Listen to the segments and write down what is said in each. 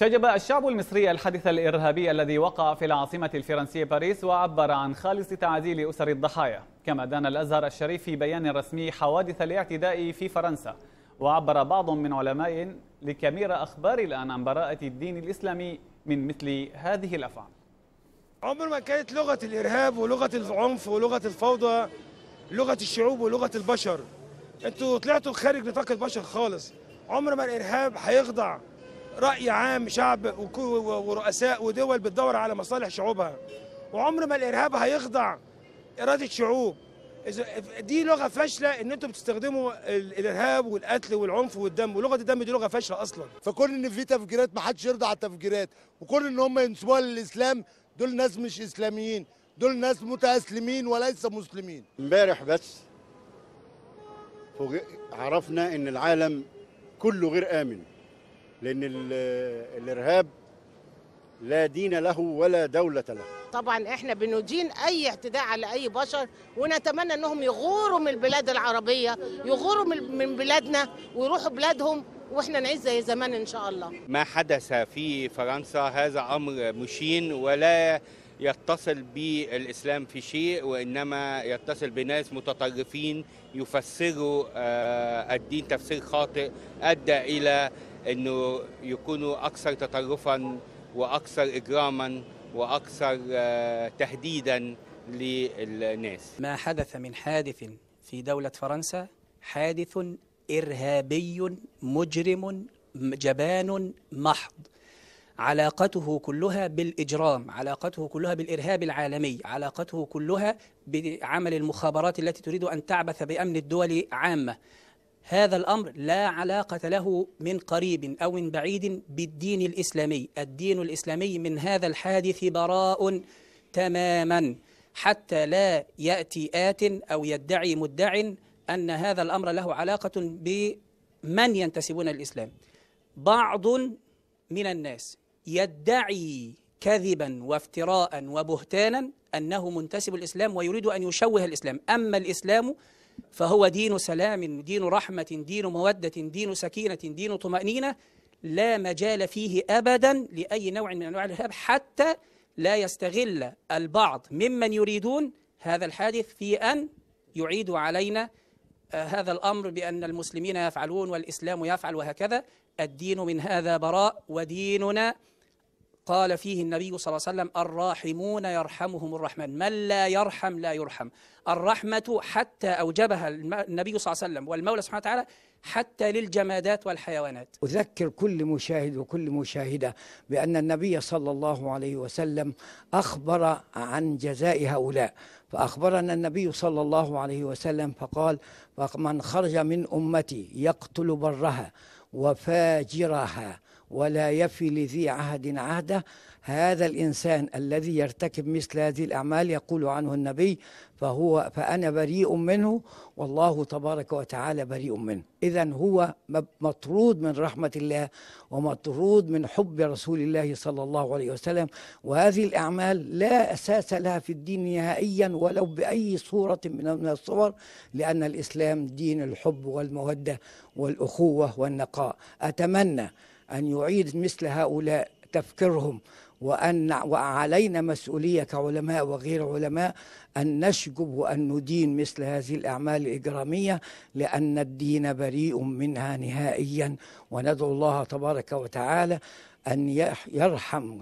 شجب الشعب المصري الحادث الإرهابي الذي وقع في العاصمة الفرنسية باريس وعبر عن خالص تعزيل أسر الضحايا كما دان الأزهر الشريف في بيان رسمي حوادث الاعتداء في فرنسا وعبر بعض من علماء لكاميرا أخبار الآن عن براءة الدين الإسلامي من مثل هذه الأفعال عمر ما كانت لغة الإرهاب ولغة العنف ولغة الفوضى لغة الشعوب ولغة البشر انتوا طلعتوا خارج نطاق البشر خالص عمر ما الإرهاب هيخضع راي عام شعب ورؤساء ودول بتدور على مصالح شعوبها وعمر ما الارهاب هيخضع اراده شعوب دي لغه فاشله ان انتم بتستخدموا الارهاب والقتل والعنف والدم ولغه الدم دي لغه فاشله اصلا فكون ان في تفجيرات ما حدش يرضى على التفجيرات وكون ان هم ينسبوها للاسلام دول ناس مش اسلاميين دول ناس متأسلمين وليس مسلمين امبارح بس عرفنا ان العالم كله غير امن لأن الإرهاب لا دين له ولا دولة له طبعا احنا بندين اي اعتداء على اي بشر ونتمنى انهم يغوروا من البلاد العربية يغوروا من بلادنا ويروحوا بلادهم واحنا نعيش زي زمان ان شاء الله ما حدث في فرنسا هذا امر مشين ولا يتصل بالاسلام في شيء وانما يتصل بناس متطرفين يفسروا آه، الدين تفسير خاطئ ادى الى انه يكونوا اكثر تطرفا واكثر اجراما واكثر آه، تهديدا للناس. ما حدث من حادث في دوله فرنسا حادث ارهابي مجرم جبان محض. علاقته كلها بالاجرام، علاقته كلها بالارهاب العالمي، علاقته كلها بعمل المخابرات التي تريد ان تعبث بامن الدول عامه، هذا الأمر لا علاقة له من قريب أو من بعيد بالدين الإسلامي الدين الإسلامي من هذا الحادث براء تماما حتى لا يأتي آت أو يدعي مدع أن هذا الأمر له علاقة بمن ينتسبون للإسلام بعض من الناس يدعي كذبا وافتراء وبهتانا أنه منتسب الإسلام ويريد أن يشوه الإسلام أما الإسلام فهو دين سلام دين رحمة دين مودة دين سكينة دين طمأنينة لا مجال فيه أبدا لأي نوع من أنواع الإرهاب حتى لا يستغل البعض ممن يريدون هذا الحادث في أن يعيدوا علينا آه، هذا الأمر بأن المسلمين يفعلون والإسلام يفعل وهكذا الدين من هذا براء وديننا قال فيه النبي صلى الله عليه وسلم الراحمون يرحمهم الرحمن من لا يرحم لا يرحم الرحمة حتى أوجبها النبي صلى الله عليه وسلم والمولى سبحانه وتعالى حتى للجمادات والحيوانات أذكر كل مشاهد وكل مشاهدة بأن النبي صلى الله عليه وسلم أخبر عن جزاء هؤلاء فأخبرنا النبي صلى الله عليه وسلم فقال من خرج من أمتي يقتل برها وفاجرها ولا يفي لذي عهد عهده هذا الإنسان الذي يرتكب مثل هذه الأعمال يقول عنه النبي فهو فأنا بريء منه والله تبارك وتعالى بريء منه إذا هو مطرود من رحمة الله ومطرود من حب رسول الله صلى الله عليه وسلم وهذه الأعمال لا أساس لها في الدين نهائيا ولو بأي صورة من الصور لأن الإسلام دين الحب والمودة والأخوة والنقاء أتمنى أن يعيد مثل هؤلاء تفكيرهم وأن وعلينا مسؤولية كعلماء وغير علماء أن نشجب وأن ندين مثل هذه الأعمال الإجرامية لأن الدين بريء منها نهائيا وندعو الله تبارك وتعالى أن يرحم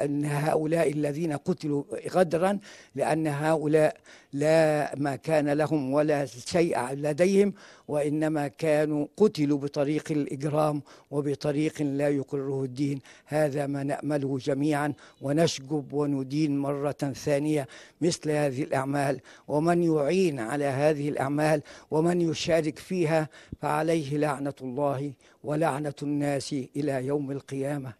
أن هؤلاء الذين قتلوا غدرا لأن هؤلاء لا ما كان لهم ولا شيء لديهم وإنما كانوا قتلوا بطريق الإجرام وبطريق لا يقره الدين هذا ما نأمله جميعا ونشجب وندين مرة ثانية مثل هذه الأعمال ومن يعين على هذه الأعمال ومن يشارك فيها فعليه لعنة الله ولعنة الناس إلى يوم القيامة